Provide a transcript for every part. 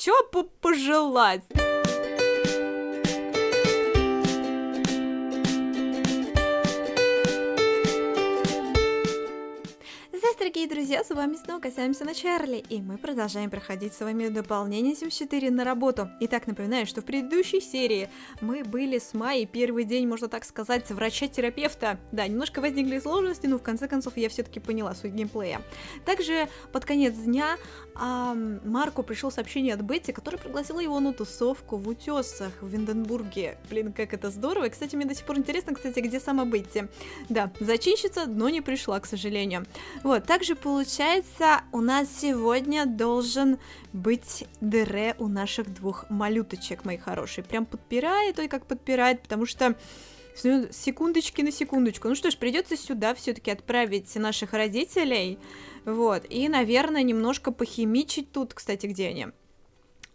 Что пожелать? дорогие друзья, с вами снова касаемся на Чарли, и мы продолжаем проходить с вами дополнение 74 на работу. Итак, напоминаю, что в предыдущей серии мы были с Майей первый день, можно так сказать, врача-терапевта. Да, немножко возникли сложности, но в конце концов я все-таки поняла суть геймплея. Также под конец дня эм, Марку пришло сообщение от Бетти, которая пригласила его на тусовку в Утесах в Винденбурге. Блин, как это здорово. И, кстати, мне до сих пор интересно, кстати, где сама Бетти. Да, зачинщица, но не пришла, к сожалению. Вот, также получается, у нас сегодня должен быть дыре у наших двух малюточек, мои хорошие. Прям подпирает, ой, как подпирает, потому что секундочки на секундочку. Ну что ж, придется сюда все-таки отправить наших родителей. Вот. И, наверное, немножко похимичить тут, кстати, где они.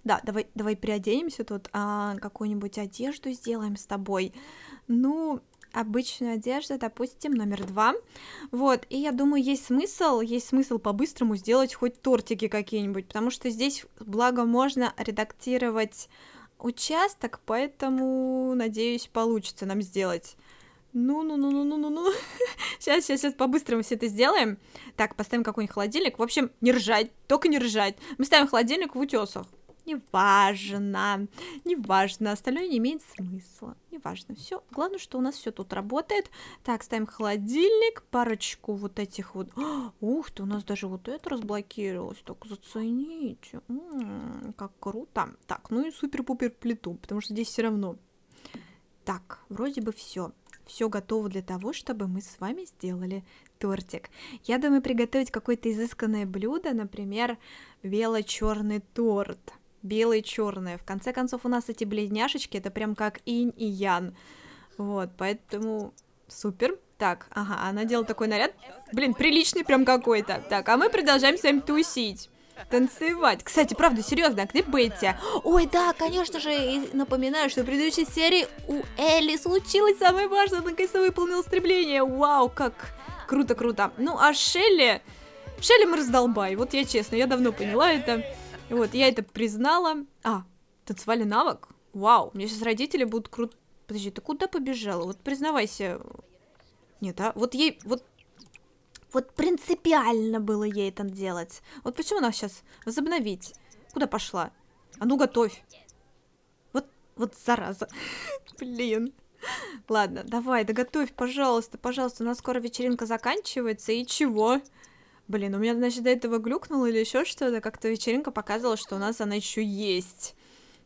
Да, давай, давай приоденемся тут, а, какую-нибудь одежду сделаем с тобой. Ну, обычную одежду, допустим, номер два. Вот, и я думаю, есть смысл, есть смысл по-быстрому сделать хоть тортики какие-нибудь, потому что здесь, благо, можно редактировать участок, поэтому, надеюсь, получится нам сделать. Ну-ну-ну-ну-ну-ну-ну. Сейчас, сейчас, сейчас по-быстрому все это сделаем. Так, поставим какой-нибудь холодильник. В общем, не ржать, только не ржать. Мы ставим холодильник в утесах неважно, неважно, остальное не имеет смысла, неважно, все, главное, что у нас все тут работает, так, ставим холодильник, парочку вот этих вот, О, ух ты, у нас даже вот это разблокировалось, только зацените, М м-м, -м, как круто, так, ну и супер-пупер плиту, потому что здесь все равно, так, вроде бы все, все готово для того, чтобы мы с вами сделали тортик. Я думаю приготовить какое-то изысканное блюдо, например, вело-черный торт белое и черное. В конце концов, у нас эти бледняшечки это прям как инь и ян. Вот, поэтому супер. Так, ага, она делала такой наряд. Блин, приличный прям какой-то. Так, а мы продолжаем с вами тусить. Танцевать. Кстати, правда, серьезно, а где Бетти? Ой, да, конечно же, и напоминаю, что в предыдущей серии у Элли случилось самое важное, она наконец-то выполнила стремление. Вау, как круто-круто. Ну, а Шелли... Шелли мы раздолбай, вот я честно, я давно поняла это. Вот, я это признала. А, танцевали навык? Вау, мне сейчас родители будут круто... Подожди, ты куда побежала? Вот признавайся. Нет, а? Вот ей... Вот вот принципиально было ей это делать. Вот почему она сейчас возобновить? Куда пошла? А ну готовь. Вот, вот зараза. Блин. Ладно, давай, доготовь, пожалуйста, пожалуйста. У нас скоро вечеринка заканчивается. И чего? Блин, у меня, значит, до этого глюкнуло или еще что-то. Как-то вечеринка показывала, что у нас она еще есть.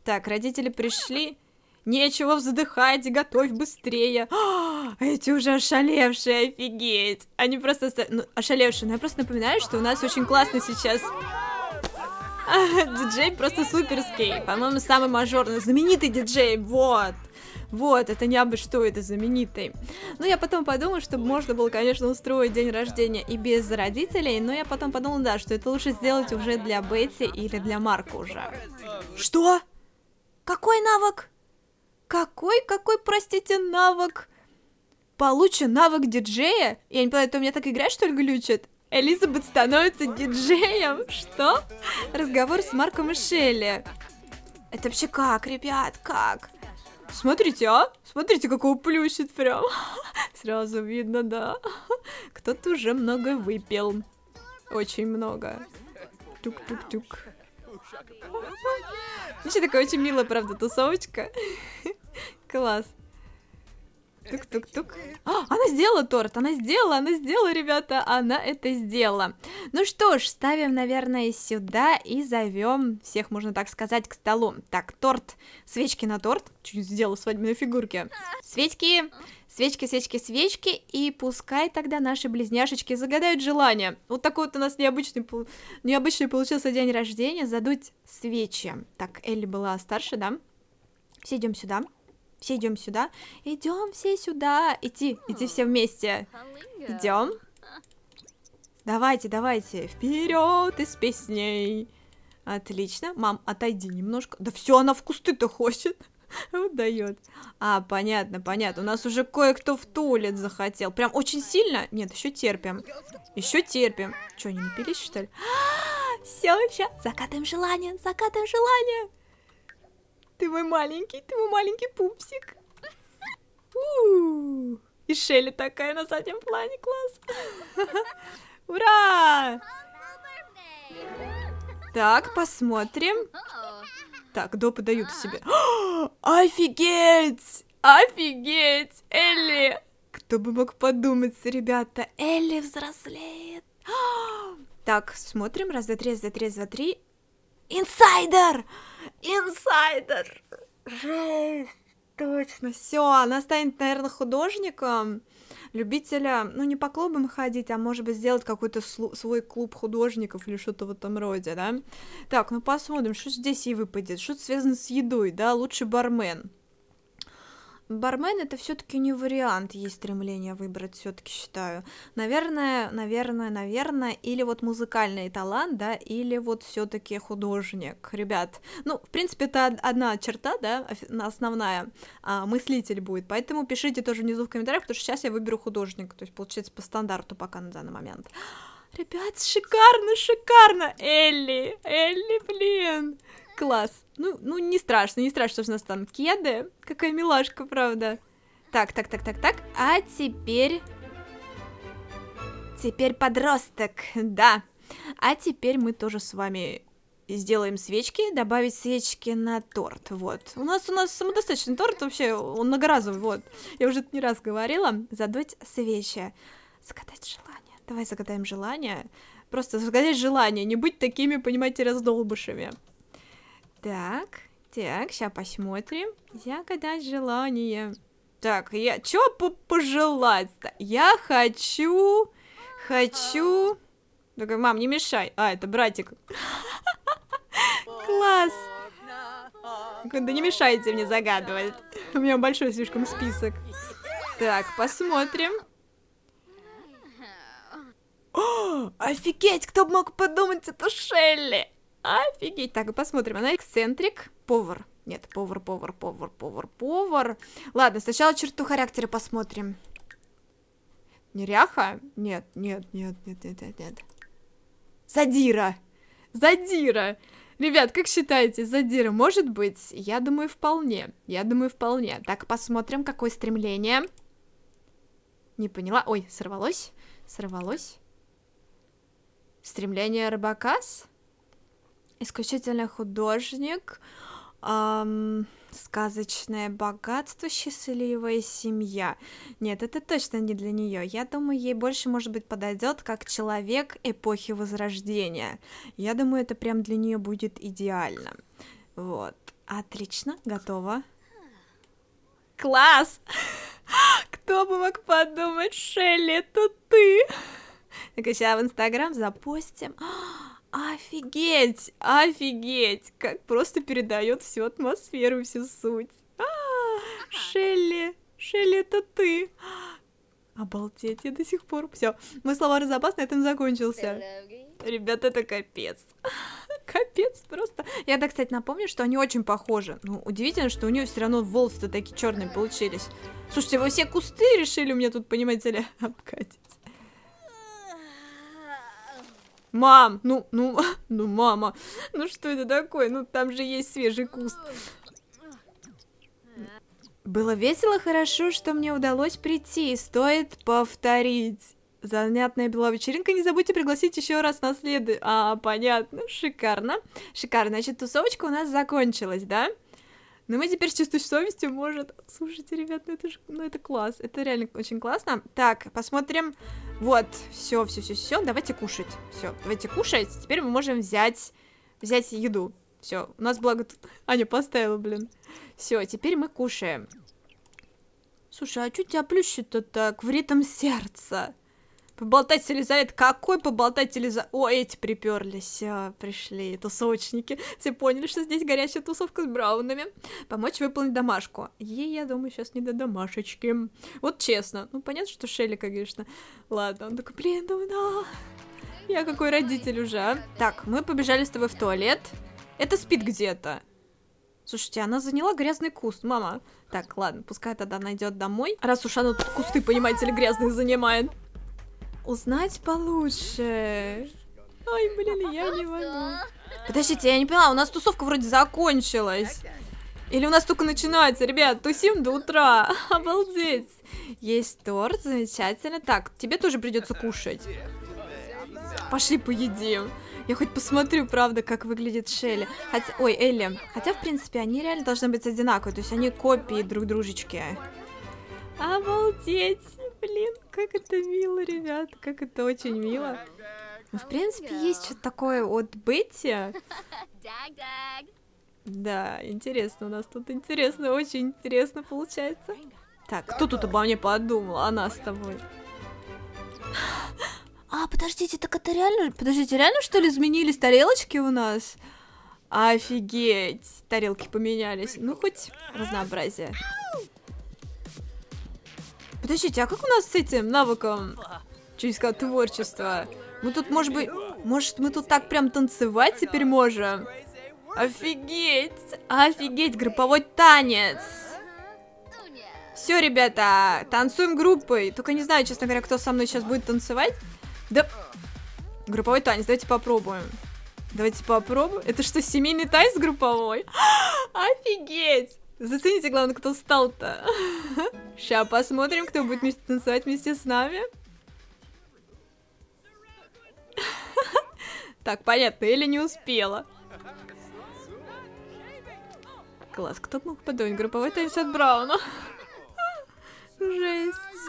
Так, родители пришли. Нечего вздыхать, готовь быстрее. А, эти уже ошалевшие, офигеть. Они просто... Ну, ошалевшие. Но я просто напоминаю, что у нас очень классно сейчас... диджей просто суперский. По-моему, самый мажорный. Знаменитый диджей, вот вот, это не абы что, это знаменитый. Ну я потом подумала, что можно было, конечно, устроить день рождения и без родителей, но я потом подумала, да, что это лучше сделать уже для Бетти или для Марка уже. Что? Какой навык? Какой, какой, простите, навык? Получен навык диджея? Я не понимаю, это у меня так играет, что ли, глючит? Элизабет становится диджеем? Что? Разговор с Марком и Шелли. Это вообще как, ребят, как? Смотрите, а? Смотрите, как его плющит прям. Сразу видно, да. Кто-то уже много выпил. Очень много. Тюк, тюк, тюк. Вообще такая очень милая, правда, тусовочка. Класс. Тук-тук-тук. А, она сделала торт, она сделала, она сделала, ребята, она это сделала. Ну что ж, ставим, наверное, сюда и зовем всех, можно так сказать, к столу. Так, торт, свечки на торт. Чуть сделала свадебные фигурки. Свечки, свечки, свечки, свечки. И пускай тогда наши близняшечки загадают желание. Вот такой вот у нас необычный, необычный получился день рождения. Задуть свечи. Так, Элли была старше, да? Все идем сюда. Все идем сюда. Идем все сюда. Идти, идти все вместе. Идем. Давайте, давайте. Вперед из песней. Отлично. Мам, отойди немножко. Да все, она в кусты-то хочет. дает. А, понятно, понятно. У нас уже кое-кто в туалет захотел. Прям очень сильно? Нет, еще терпим. Еще терпим. Что не напились, что ли? Все, сейчас. Закатаем желание, закатаем желание. Ты мой маленький, ты мой маленький пупсик. И Шелли такая на заднем плане, класс. Ура! Так, посмотрим. Так, до подают себе. Офигеть! Офигеть! Элли! Кто бы мог подумать, ребята, Элли взрослеет. Так, смотрим. Раз, два, три, раз, два, три, раз, два, три. Инсайдер! Инсайдер! Жесть! Точно, все, она станет, наверное, художником, любителя, ну, не по клубам ходить, а, может быть, сделать какой-то свой клуб художников или что-то в этом роде, да? Так, ну посмотрим, что здесь ей выпадет, что связано с едой, да? Лучше бармен бармен это все-таки не вариант, есть стремление выбрать, все-таки считаю. Наверное, наверное, наверное, или вот музыкальный талант, да, или вот все-таки художник, ребят. Ну, в принципе, это одна черта, да, основная а, мыслитель будет. Поэтому пишите тоже внизу в комментариях, потому что сейчас я выберу художник, то есть получается по стандарту пока на данный момент. Ребят, шикарно, шикарно! Элли, Элли, блин! Класс! Ну, ну, не страшно, не страшно, что у нас там кеды. Какая милашка, правда. Так, так, так, так, так. А теперь... Теперь подросток, да. А теперь мы тоже с вами сделаем свечки, добавить свечки на торт, вот. У нас у нас самодостаточный торт, вообще, он многоразовый, вот. Я уже не раз говорила, задуть свечи, загадать желание. Давай загадаем желание, просто загадать желание, не быть такими, понимаете, раздолбышами. Так, так, сейчас посмотрим. Загадать желание. Так, я... Чё по пожелать-то? Я хочу... Хочу... Такая, мам, не мешай. А, это братик. Класс. Да не мешайте мне загадывать. У меня большой слишком список. Так, посмотрим. О, офигеть, кто бы мог подумать, это Шелли. Офигеть. Так, посмотрим. Она эксцентрик, повар. Нет, повар, повар, повар, повар, повар. Ладно, сначала черту характера посмотрим. Неряха? Нет, нет, нет, нет, нет, нет, нет. Задира! Задира! Ребят, как считаете, задира может быть? Я думаю, вполне. Я думаю, вполне. Так, посмотрим, какое стремление. Не поняла. Ой, сорвалось. Сорвалось. Стремление рыбакас? исключительный художник, эм, сказочное богатство, счастливая семья. Нет, это точно не для нее. Я думаю, ей больше, может быть, подойдет как человек эпохи Возрождения. Я думаю, это прям для нее будет идеально. Вот. Отлично, готово. Класс! Кто бы мог подумать, Шелли, это ты? Так, сейчас в Инстаграм запостим. Офигеть! Офигеть! Как просто передает всю атмосферу, всю суть. А Шелли! Шелли, это ты! Обалдеть, я до сих пор... Все, мой слова запас на этом закончился. Ребята, это капец. Капец просто. Я, да, кстати, напомню, что они очень похожи. Ну, удивительно, что у нее все равно волосы такие черные получились. Слушайте, вы все кусты решили у меня тут, понимаете ли, обкатить. Мам, ну, ну, ну, мама, ну что это такое? Ну там же есть свежий куст. Было весело, хорошо, что мне удалось прийти, стоит повторить. Занятная была вечеринка, не забудьте пригласить еще раз на следы. А, понятно, шикарно. Шикарно, значит, тусовочка у нас закончилась, да? Да. Но ну, мы теперь с чистой совестью может... Слушайте, ребят, ну это же... Ну это класс. Это реально очень классно. Так, посмотрим. Вот, все, все, все, все. Давайте кушать. Все, давайте кушать. Теперь мы можем взять... Взять еду. Все, у нас благо тут... Аня поставила, блин. Все, теперь мы кушаем. Слушай, а что тебя плющит-то так в ритм сердца? Поболтать с Елизаветой. Какой поболтать Елизавет? О, эти приперлись, а, пришли тусовочники. Все поняли, что здесь горячая тусовка с браунами. Помочь выполнить домашку. Ей, я думаю, сейчас не до домашечки. Вот честно. Ну, понятно, что Шелли, конечно. Ладно, он такой, блин, думаю, да. Я какой родитель уже, а? Так, мы побежали с тобой в туалет. Это спит где-то. Слушайте, она заняла грязный куст, мама. Так, ладно, пускай тогда найдет домой. Раз уж она тут кусты, понимаете ли, грязные занимает узнать получше. Ай, блин, я не могу. Подождите, я не поняла, у нас тусовка вроде закончилась. Или у нас только начинается, ребят, тусим до утра. Обалдеть. Есть торт, замечательно. Так, тебе тоже придется кушать. Пошли поедим. Я хоть посмотрю, правда, как выглядит Шелли. Хотя, ой, Элли. Хотя, в принципе, они реально должны быть одинаковые. То есть они копии друг дружечки. Обалдеть как это мило, ребят, как это очень мило. Ну, в принципе, есть что-то такое от Бетти. Да, интересно, у нас тут интересно, очень интересно получается. Так, кто тут обо мне подумал? Она с тобой. А, подождите, так это реально... Подождите, реально, что ли, изменились тарелочки у нас? Офигеть, тарелки поменялись. Ну, хоть разнообразие. Подождите, а как у нас с этим навыком через творчество? Мы тут, может быть... Может, мы тут так прям танцевать теперь можем? Офигеть! Офигеть, групповой танец! Все, ребята, танцуем группой. Только не знаю, честно говоря, кто со мной сейчас будет танцевать. Да... Групповой танец, давайте попробуем. Давайте попробуем. Это что, семейный танец групповой? Офигеть! Зацените, главное, кто встал-то. Сейчас посмотрим, кто будет вместе танцевать вместе с нами. Так, понятно, или не успела. Класс, кто мог подумать, групповой танец от Брауна. Жесть.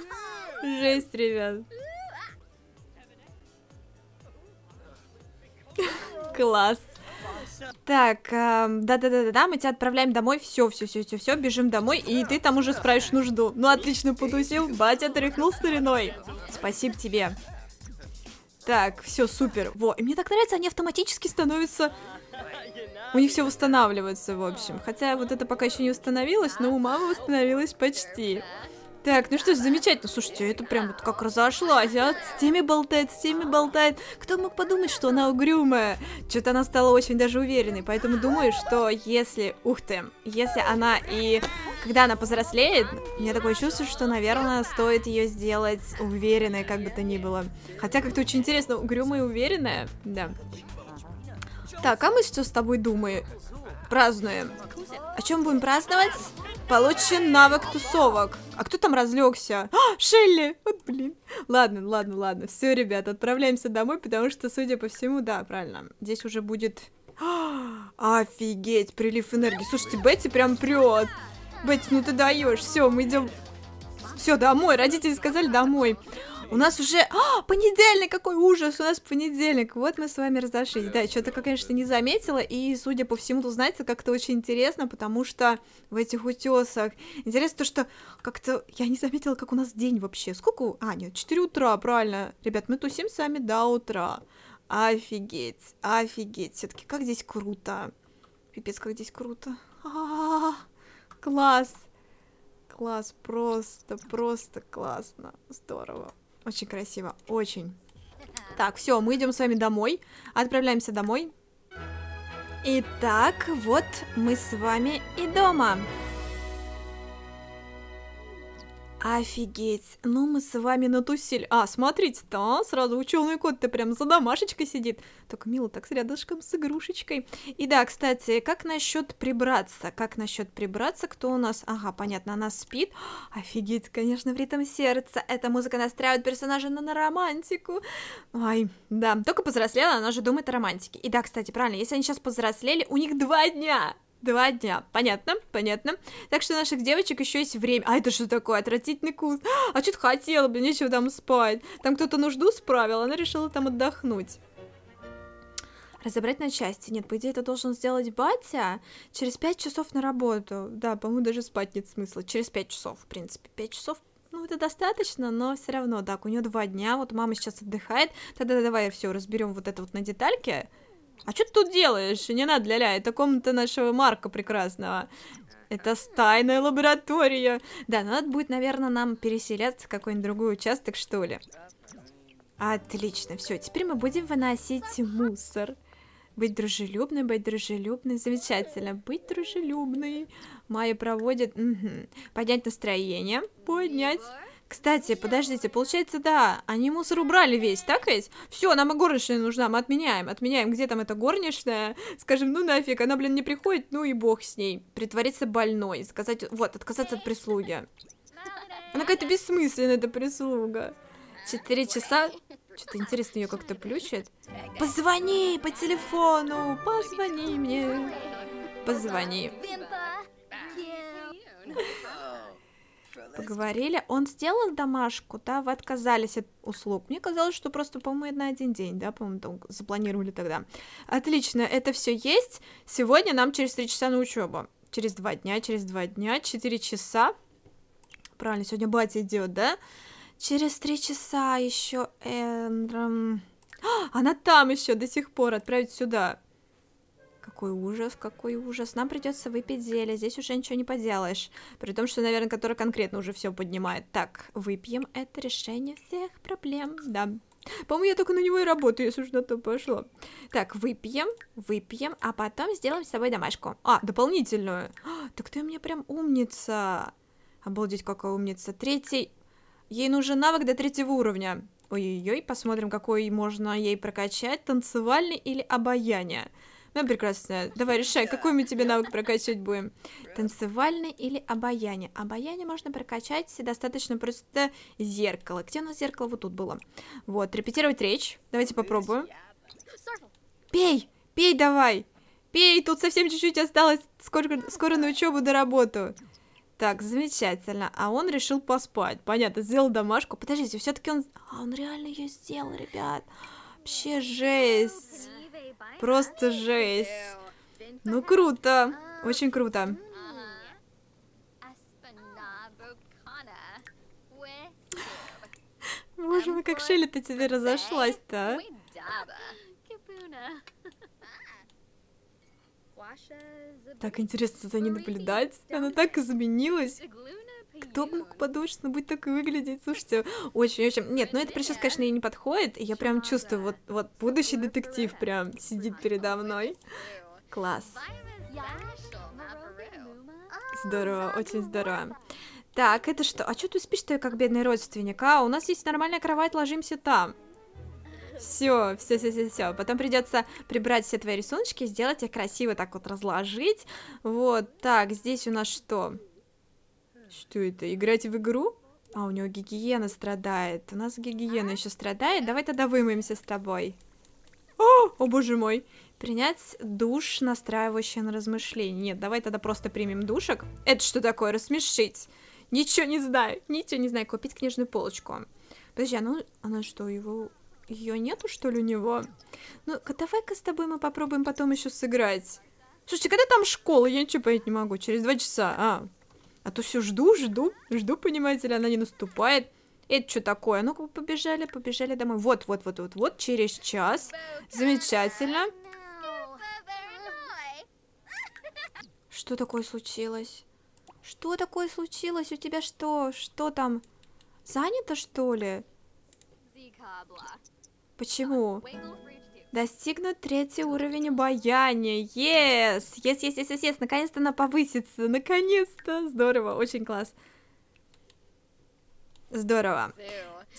Жесть, ребят. Класс. Так, эм, да-да-да-да, мы тебя отправляем домой, все, все, все, все, все, бежим домой, и ты там уже справишь нужду. Ну, отлично потусил, батя тряхнул стариной. Спасибо тебе. Так, все, супер. Во, и мне так нравится, они автоматически становятся... У них все восстанавливается, в общем. Хотя вот это пока еще не установилось, но у мамы установилось почти. Так, ну что ж, замечательно. Слушайте, это прям вот как разошлась, а? С теми болтает, с теми болтает. Кто мог подумать, что она угрюмая? Что-то она стала очень даже уверенной, поэтому думаю, что если... Ух ты! Если она и... Когда она повзрослеет, у меня такое чувство, что, наверное, стоит ее сделать уверенной, как бы то ни было. Хотя как-то очень интересно, угрюмая и уверенная, да. Так, а мы что с тобой думаем? Празднуем. О чем будем праздновать? Получен навык тусовок. А кто там разлегся? А, Шелли! Вот блин. Ладно, ладно, ладно. Все, ребят, отправляемся домой, потому что, судя по всему, да, правильно. Здесь уже будет... А, офигеть, прилив энергии. Слушайте, Бетти прям прет. Бетти, ну ты даешь. Все, мы идем все, домой. Родители сказали домой. У нас уже... А, понедельник, какой ужас, у нас понедельник. Вот мы с вами разошлись. Да, что-то, конечно, не заметила. И, судя по всему, тут, знаете, как-то очень интересно, потому что в этих утесах... Интересно то, что как-то... Я не заметила, как у нас день вообще. Сколько... А, нет, 4 утра, правильно. Ребят, мы тусим сами, вами до утра. Офигеть, офигеть. все таки как здесь круто. Пипец, как здесь круто. А -а -а, класс класс, просто, просто классно, здорово. Очень красиво, очень. Так, все, мы идем с вами домой. Отправляемся домой. Итак, вот мы с вами и дома. Офигеть, ну мы с вами натусили. А, смотрите-то, а, сразу ученый кот ты прям за домашечкой сидит. Только мило так с рядышком с игрушечкой. И да, кстати, как насчет прибраться? Как насчет прибраться? Кто у нас? Ага, понятно, она спит. Офигеть, конечно, в ритм сердца. Эта музыка настраивает персонажа на, на романтику. Ай, да, только повзрослела, она же думает о романтике. И да, кстати, правильно, если они сейчас повзрослели, у них два дня. Два дня. Понятно, понятно. Так что у наших девочек еще есть время. А это что такое? Отвратительный куст. А что-то хотела, блин, нечего там спать. Там кто-то нужду справил, она решила там отдохнуть. Разобрать на части. Нет, по идее, это должен сделать батя через пять часов на работу. Да, по-моему, даже спать нет смысла. Через пять часов, в принципе. пять часов ну, это достаточно, но все равно, так, у нее два дня, вот мама сейчас отдыхает, тогда давай все разберем вот это вот на детальке, а что ты тут делаешь? Не надо, ля-ля, это комната нашего Марка прекрасного. Это стайная лаборатория. Да, ну надо будет, наверное, нам переселяться в какой-нибудь другой участок, что ли. Отлично, все, теперь мы будем выносить мусор. Быть дружелюбной, быть дружелюбной, замечательно. Быть дружелюбной. Майя проводит... Угу. Поднять настроение, поднять... Кстати, подождите, получается, да, они мусор убрали весь, так ведь? Все, нам и горничная нужна, мы отменяем, отменяем, где там эта горничная? Скажем, ну нафиг, она, блин, не приходит, ну и бог с ней. Притвориться больной, сказать, вот, отказаться от прислуги. Она какая-то бессмысленная, эта прислуга. Четыре часа... Что-то интересно ее как-то плющит. Позвони по телефону, позвони мне. Позвони поговорили. Он сделал домашку, да, вы отказались от услуг. Мне казалось, что просто, по-моему, на один день, да, по-моему, запланировали тогда. Отлично, это все есть. Сегодня нам через три часа на учебу. Через два дня, через два дня, четыре часа. Правильно, сегодня батя идет, да? Через три часа еще Эндром. А, она там еще до сих пор. Отправить сюда. Какой ужас, какой ужас. Нам придется выпить зелье, здесь уже ничего не поделаешь. При том, что, наверное, который конкретно уже все поднимает. Так, выпьем, это решение всех проблем, да. По-моему, я только на него и работаю, если уж на то пошло. Так, выпьем, выпьем, а потом сделаем с собой домашку. А, дополнительную. А, так ты у меня прям умница. Обалдеть, какая умница. Третий. Ей нужен навык до третьего уровня. Ой-ой-ой, посмотрим, какой можно ей прокачать. Танцевальный или обаяние. Ну, прекрасно. Давай, решай, какой мы тебе навык прокачивать будем. Танцевальный или обаяние? Обаяние можно прокачать достаточно просто зеркало. Где нас зеркало? Вот тут было. Вот, репетировать речь. Давайте попробуем. Пей! Пей давай! Пей, тут совсем чуть-чуть осталось. Скоро, скоро на учебу до работу. Так, замечательно. А он решил поспать. Понятно, сделал домашку. Подождите, все-таки он... А, он реально ее сделал, ребят. Вообще жесть. Просто жесть. Ну, круто. Очень круто. Боже мой, как шелли ты тебе разошлась-то, а? Так интересно за ней наблюдать. Она так изменилась. Кто мог подумать, что она будет так выглядеть? Слушайте, очень-очень... Нет, ну это прическа, конечно, ей не подходит. И я прям чувствую, вот, вот будущий детектив прям сидит передо мной. Класс. Здорово, очень здорово. Так, это что? А что ты спишь что я как бедный родственник? А, у нас есть нормальная кровать, ложимся там. Все, все, все, все, все. Потом придется прибрать все твои рисуночки, сделать их красиво так вот разложить. Вот, так, здесь у нас что? Что это? Играть в игру? А, у него гигиена страдает. У нас гигиена еще страдает. Давай тогда вымоемся с тобой. О, о боже мой. Принять душ, настраивающий на размышление. Нет, давай тогда просто примем душек. Это что такое? Рассмешить. Ничего не знаю. Ничего не знаю. Купить книжную полочку. Подожди, а ну, она что, его... Ее нету, что ли, у него? Ну, ка, давай-ка с тобой мы попробуем потом еще сыграть. Слушайте, когда там школа? Я ничего понять не могу. Через два часа. А, а то все жду, жду, жду, понимаете ли, она не наступает. Это что такое? Ну-ка, побежали, побежали домой. Вот, вот, вот, вот, вот, через час. Замечательно. Что такое случилось? Что такое случилось? У тебя что? Что там? Занято, что ли? Почему? Достигнут третий уровень обаяния. Yes! Yes, yes, yes, yes, yes. Наконец-то она повысится. Наконец-то. Здорово. Очень класс. Здорово.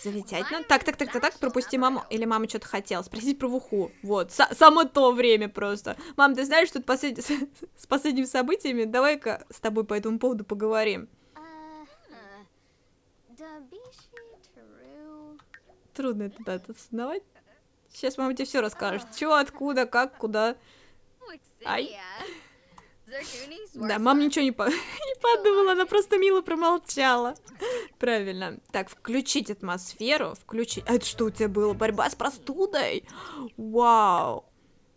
Замечательно. Так, так, так, так, так, пропусти маму. Или мама что-то хотела. Спросить про Вуху. Вот, С само то время просто. Мам, ты знаешь, что послед... с последними событиями? Давай-ка с тобой по этому поводу поговорим. Трудно это, да, осознавать. Сейчас мама тебе все расскажет. че откуда, как, куда. Ай. Да, мам ничего не, по... не подумала, она просто мило промолчала. Правильно. Так, включить атмосферу, включить... А это что у тебя было? Борьба с простудой? Вау.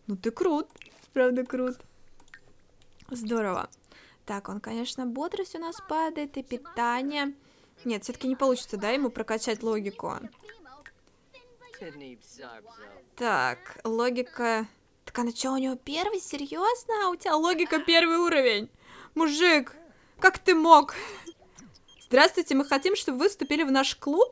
Ну ты крут, правда крут. Здорово. Так, он, конечно, бодрость у нас падает, и питание. Нет, все-таки не получится, да, ему прокачать логику? Так, логика... Так она что, у него первый? Серьезно? А у тебя логика первый уровень. Мужик, как ты мог? Здравствуйте, мы хотим, чтобы вы вступили в наш клуб?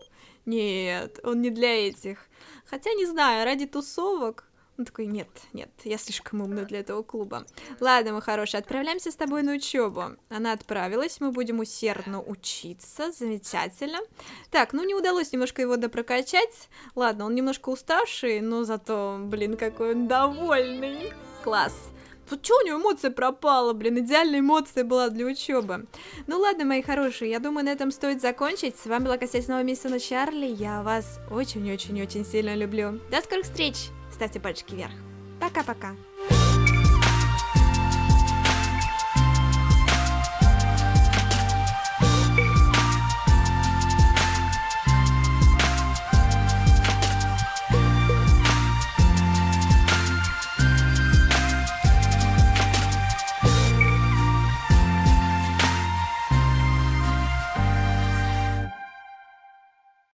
Нет, он не для этих. Хотя, не знаю, ради тусовок. Он ну, такой, нет, нет, я слишком умна для этого клуба. Ладно, мой хороший, отправляемся с тобой на учебу. Она отправилась, мы будем усердно учиться, замечательно. Так, ну не удалось немножко его допрокачать. Ладно, он немножко уставший, но зато, блин, какой он довольный. Класс. Почему ну, у него эмоция пропала, блин? Идеальная эмоция была для учебы. Ну ладно, мои хорошие, я думаю, на этом стоит закончить. С вами была Костя снова Миссина Чарли. Я вас очень-очень-очень сильно люблю. До скорых встреч! ставьте пальчики вверх. Пока-пока!